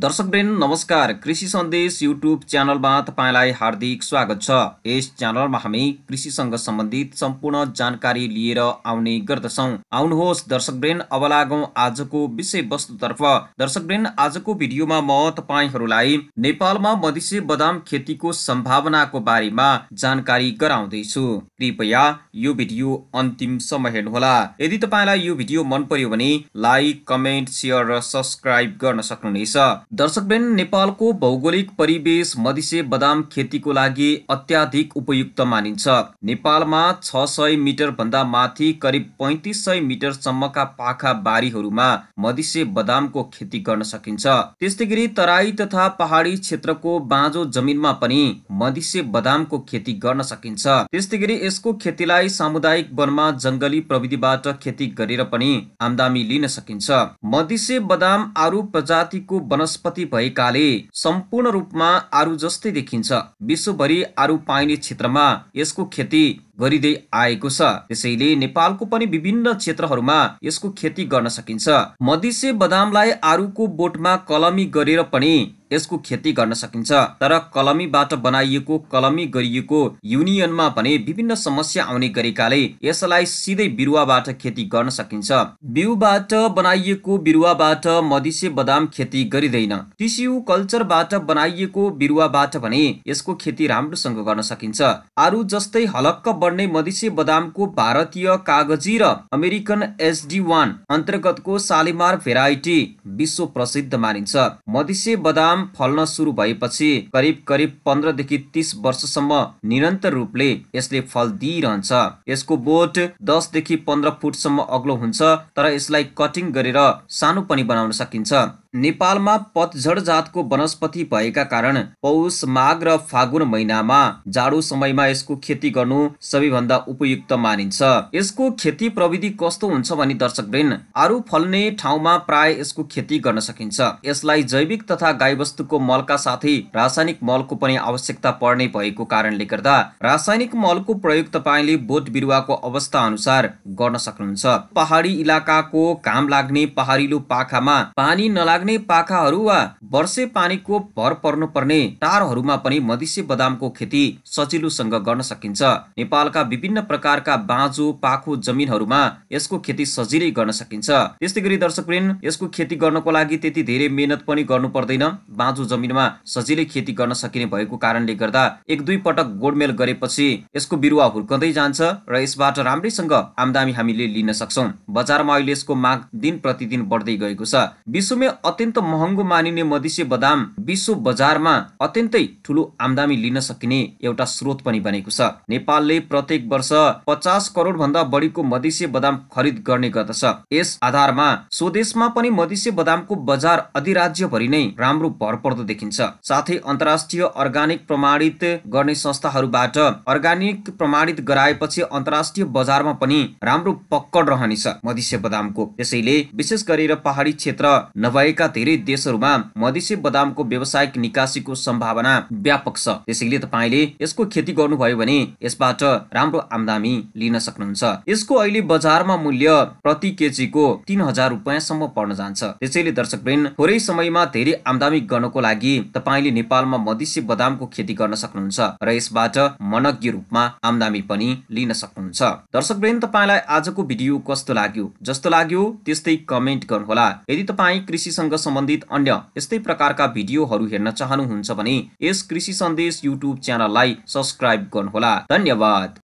दर्शकवृन्द नमस्कार कृषि सन्देश युट्युब च्यानलमा तपाईँलाई हार्दिक स्वागत छ यस च्यानलमा हामी कृषिसँग सम्बन्धित सम्पूर्ण जानकारी लिएर आउने गर्दछौँ आउनुहोस् दर्शकवृन्द अब लागौँ आजको विषयवस्तुतर्फ दर्शकवृन्द आजको भिडियोमा म तपाईँहरूलाई नेपालमा मधिसे बदाम खेतीको सम्भावनाको बारेमा जानकारी गराउँदैछु कृपया यो भिडियो अन्तिम अन्तिमसम्म हेर्नुहोला यदि तपाईँलाई यो भिडियो मन पर्यो भने लाइक कमेन्ट सेयर र सब्सक्राइब गर्न सक्नुहुनेछ दर्शकबेन नेपालको भौगोलिक परिवेश मधिसे बदाम खेतीको लागि अत्याधिक उपयुक्त मानिन्छ नेपालमा छ सय मिटर भन्दा माथि करिब पैतिस सय मिटरसम्मका पाखा बारीहरूमा मधिसे बदामको खेती गर्न सकिन्छ त्यस्तै गरी तराई तथा पहाडी क्षेत्रको बाँझो जमिनमा पनि मधिसे बदामको खेती गर्न सकिन्छ त्यस्तै गरी यसको खेतीलाई सामुदायिक वनमा जङ्गली प्रविधिबाट खेती गरेर पनि आमदामी लिन सकिन्छ मधिसे बदाम आरू प्रजातिको वनस्पति वनस्पति भएकाले सम्पूर्ण रूपमा आरू जस्तै देखिन्छ विश्वभरि आरू पाइने क्षेत्रमा यसको खेती गरिँदै आएको छ त्यसैले नेपालको पनि विभिन्न क्षेत्रहरूमा यसको खेती गर्न सकिन्छ मधिसे बदामलाई आरूको बोटमा कलमी गरेर पनि यसको खेती गर्न सकिन्छ तर कलमीबाट बनाइएको कलमी गरिएको युनियनमा भने विभिन्न समस्या आउने गरेकाले यसलाई सिधै बिरुवाबाट खेती गर्न सकिन्छ बिउबाट बनाइएको बिरुवाबाट मधिसे बदाम खेती गरिँदैन टिस्यु कल्चरबाट बनाइएको बिरुवाबाट भने यसको खेती राम्रोसँग गर्न सकिन्छ आरू जस्तै हलक्क बढ्ने मधिसे बदामको भारतीय कागजी र अमेरिकन एसडी वान अन्तर्गतको सालिमार भेराइटी विश्व प्रसिद्ध मानिन्छ मधिसे बदाम आम फल्न सुरु भएपछि करिब करिब पन्ध्रदेखि तिस वर्षसम्म निरन्तर रूपले यसले फल दिइरहन्छ यसको बोट दसदेखि पन्ध्र फुटसम्म अग्लो हुन्छ तर यसलाई कटिङ गरेर सानो पनि बनाउन सकिन्छ नेपालमा पतझड जातको वनस्पति भएका कारण पौष माघ र फागुन महिनामा जाडो समयमा यसको खेती गर्नु सबैभन्दा उपयुक्त मानिन्छ यसको खेती प्रविधि कस्तो हुन्छ भने दर्शकवृन्द आरू फल्ने ठाउँमा प्राय यसको खेती गर्न सकिन्छ यसलाई जैविक तथा गाईवस्तुको मलका साथै रासायनिक मलको पनि आवश्यकता पर्ने भएको कारणले गर्दा रासायनिक मलको प्रयोग तपाईँले बोट बिरुवाको अवस्था अनुसार गर्न सक्नुहुन्छ पहाडी इलाकाको घाम लाग्ने पहाडिलो पाखामा पानी नलाग लाग्ने पाखाहरू वा वर्षे पानीको भर पर्नुपर्ने टारहरूमा पनि मधिसे बदामको खेती सजिलोसँग गर्न सकिन्छ नेपालका विभिन्न प्रकारका बाँझो पाखो जमिनहरूमा यसको खेती सजिलै गर्न सकिन्छ त्यस्तै गरी दर्शक यसको खेती गर्नको लागि त्यति धेरै मेहनत पनि गर्नु पर्दैन बाँझो जमिनमा सजिलै खेती गर्न सकिने भएको कारणले गर्दा एक दुई पटक गोडमेल गरेपछि यसको बिरुवा हुर्कँदै जान्छ र यसबाट राम्रैसँग आमदामी हामीले लिन सक्छौँ बजारमा अहिले यसको माग दिन प्रतिदिन बढ्दै गएको छ विश्वमै अत्यन्त महँगो मानिने मधिसे बदाम विश्व बजारमा अत्यन्तै ठुलो आमदामी लिन सकिने एउटा स्रोत पनि बनेको छ नेपालले प्रत्येक वर्ष पचास करोड भन्दा बढीको मधिसे बदाम खरिद गर्ने गर्दछ यस आधारमा स्वदेशमा पनि मधिसे बदामको बजार अधिराज्य भरि नै राम्रो भर पर्दो देखिन्छ साथै अन्तर्राष्ट्रिय अर्ग्यानिक प्रमाणित गर्ने संस्थाहरूबाट अर्ग्यानिक प्रमाणित गराएपछि अन्तर्राष्ट्रिय बजारमा पनि राम्रो पक्कड रहनेछ मधिसे बदामको त्यसैले विशेष गरेर पहाडी क्षेत्र नभए लगायतका धेरै देशहरूमा मधेसी बदामको व्यावसायिक निकासीको सम्भावना व्यापक छ त्यसैले तपाईँले यसको खेती गर्नुभयो भने यसबाट राम्रो आमदामी लिन सक्नुहुन्छ यसको अहिले बजारमा मूल्य प्रति केजीको तिन हजार रुपियाँसम्म पर्न जान्छ त्यसैले दर्शकवृन्द थोरै समयमा धेरै आमदामी गर्नको लागि तपाईँले नेपालमा मधेसी बदामको खेती गर्न सक्नुहुन्छ र यसबाट मनज्ञ रूपमा आमदामी पनि लिन सक्नुहुन्छ दर्शकवृन्द तपाईँलाई आजको भिडियो कस्तो लाग्यो जस्तो लाग्यो त्यस्तै कमेन्ट गर्नुहोला यदि तपाईँ कृषि कृषिसँग सम्बन्धित अन्य यस्तै प्रकारका भिडियोहरू हेर्न चाहनुहुन्छ भने यस कृषि सन्देश युट्युब च्यानललाई सब्सक्राइब गर्नुहोला धन्यवाद